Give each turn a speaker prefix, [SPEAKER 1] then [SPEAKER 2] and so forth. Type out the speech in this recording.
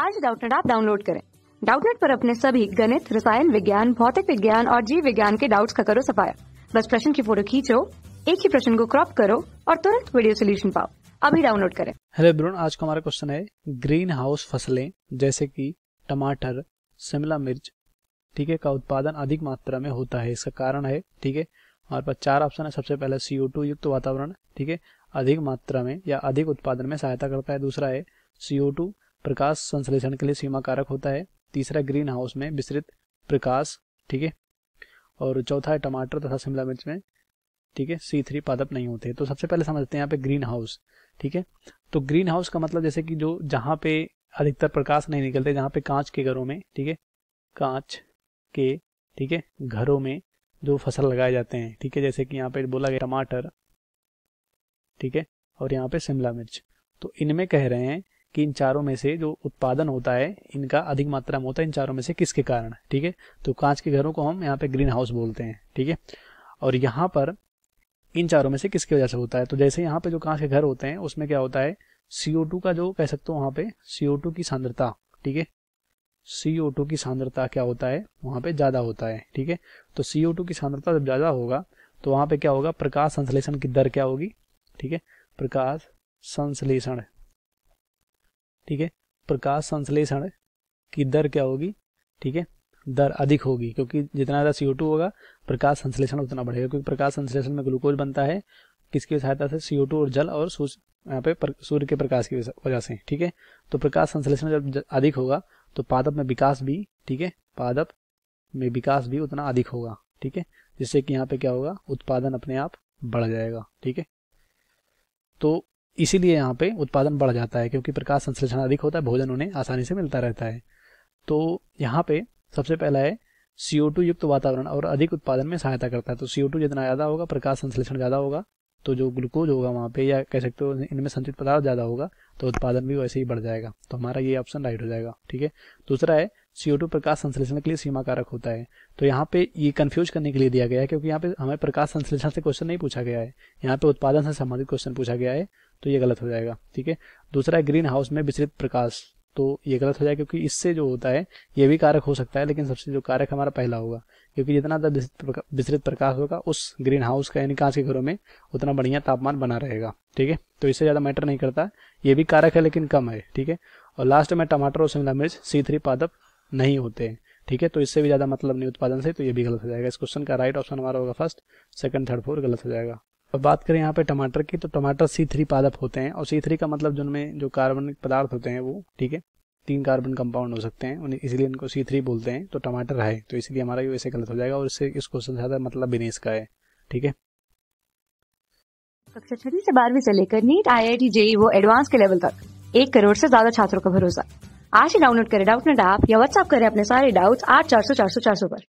[SPEAKER 1] आज डाउटनेट आप डाउनलोड करें डाउटनेट पर अपने सभी गणित रसायन विज्ञान भौतिक विज्ञान और जीव विज्ञान के डाउट्स का करो सफाया बस प्रश्न की फोटो खींचो एक ही प्रश्न को क्रॉप करो और तुरंत वीडियो सोल्यूशन पाओ अभी डाउनलोड करें
[SPEAKER 2] हेलो ब्रोन आज का हमारा क्वेश्चन है ग्रीन हाउस फसलें जैसे कि टमाटर शिमला मिर्च ठीक है का उत्पादन अधिक मात्रा में होता है इसका कारण है ठीक है हमारे पास चार ऑप्शन है सबसे पहले सीओ टू युक्त वातावरण ठीक है अधिक मात्रा में या अधिक उत्पादन में सहायता करता है दूसरा है सीओ टू प्रकाश संश्लेषण के लिए सीमा कारक होता है तीसरा ग्रीन हाउस में विस्तृत प्रकाश ठीक है और चौथा है टमाटर तथा शिमला मिर्च में ठीक है सी थ्री पादप नहीं होते तो सबसे पहले समझते हैं यहाँ पे ग्रीन हाउस ठीक है तो ग्रीन हाउस का मतलब जैसे कि जो जहाँ पे अधिकतर प्रकाश नहीं निकलते जहाँ पे कांच के घरों में ठीक है कांच के ठीक है घरों में जो फसल लगाए जाते हैं ठीक है जैसे कि यहाँ पे बोला गया टमाटर ठीक है और यहाँ पे शिमला मिर्च तो इनमें कह रहे हैं कि इन चारों में से जो उत्पादन होता है इनका अधिक मात्रा में होता है इन चारों में से किसके कारण ठीक है तो कांच के घरों को हम यहाँ पे ग्रीन हाउस बोलते हैं ठीक है और यहाँ पर इन चारों में से किसकी वजह से होता है तो जैसे यहाँ पे जो कांच के घर होते हैं उसमें क्या होता है सीओ का जो कह सकते हो वहाँ पे सीओ की सांद्रता ठीक है सीओ की सांद्रता क्या होता है वहाँ पे ज़्यादा होता है ठीक है तो सीओ की सांद्रता जब ज़्यादा होगा तो वहाँ पे क्या होगा प्रकाश संश्लेषण की दर क्या होगी ठीक है प्रकाश संश्लेषण ठीक है प्रकाश संश्लेषण की दर क्या होगी ठीक है दर अधिक होगी क्योंकि जितना ज़्यादा सी होगा प्रकाश संश्लेषण उतना बढ़ेगा क्योंकि प्रकाश संश्लेषण में ग्लूकोज बनता है किसकी सहायता से सी और जल और सूर्य यहाँ पे सूर्य के प्रकाश की वजह से ठीक है तो प्रकाश संश्लेषण जब अधिक होगा तो पादप में विकास भी ठीक है पादप में विकास भी उतना अधिक होगा ठीक है जिससे कि यहाँ पे क्या होगा उत्पादन अपने आप बढ़ जाएगा ठीक है तो इसीलिए यहाँ पे उत्पादन बढ़ जाता है क्योंकि प्रकाश संश्लेषण अधिक होता है भोजन उन्हें आसानी से मिलता रहता है तो यहाँ पे सबसे पहला है टू युक्त वातावरण और अधिक उत्पादन में सहायता करता है तो टू जितना ज़्यादा होगा प्रकाश संश्लेषण ज़्यादा होगा तो जो ग्लूकोज होगा वहाँ पे या कह सकते हो इनमें संचित पदार्थ ज़्यादा होगा तो उत्पादन भी वैसे ही बढ़ जाएगा तो हमारा ये ऑप्शन राइट हो जाएगा ठीक है दूसरा है टू प्रकाश संश्लेषण के लिए सीमा कारक होता है तो यहाँ पे ये कंफ्यूज करने के लिए दिया गया है क्योंकि यहाँ पे हमें प्रकाश संश्लेषण से क्वेश्चन नहीं पूछा गया है यहाँ पे उत्पादन से संबंधित क्वेश्चन पूछा गया है तो ये गलत हो जाएगा ठीक है दूसरा ग्रीन हाउस में विचरित प्रकाश तो ये गलत हो जाएगा क्योंकि इससे जो होता है ये भी कारक हो सकता है लेकिन सबसे जो कारक हमारा पहला होगा क्योंकि जितना विचरित विस्तृत प्रकाश होगा उस ग्रीन हाउस का यानी कांच के घरों में उतना बढ़िया तापमान बना रहेगा ठीक है तो इससे ज़्यादा मैटर नहीं करता ये भी कारक है लेकिन कम है ठीक है और लास्ट में टमाटर और शिमला मिर्च सी थ्री पादप नहीं होते हैं ठीक है तो इससे भी ज़्यादा मतलब नहीं उत्पादन से तो ये भी गलत हो जाएगा इस क्वेश्चन का राइट ऑप्शन हमारा होगा फर्स्ट सेकंड थर्ड फोर्थ गलत हो जाएगा अब बात करें यहाँ पे टमाटर की तो टमाटर सी थ्री पादप होते हैं और सी थ्री का मतलब जिनमें जो कार्बन पदार्थ होते हैं वो ठीक है तीन कार्बन कंपाउंड हो सकते हैं उन्हें इसलिए इनको सी थ्री बोलते हैं तो टमाटर है तो इसलिए हमारा ये वैसे गलत हो जाएगा और इससे इस क्वेश्चन से ज़्यादा मतलब बिनेस का है ठीक है
[SPEAKER 1] कक्षा छठी से बारहवीं से लेकर NEET I I T JEE वो एडवांस के लेवल तक एक करोड़ से ज्यादा छात्रों का भरोसा आज ही डाउनलोड करें डाउट नेट ऐप या व्हाट्सअप करें अपने सारे डाउट्स आठ चार सौ चार सौ चार सौ पर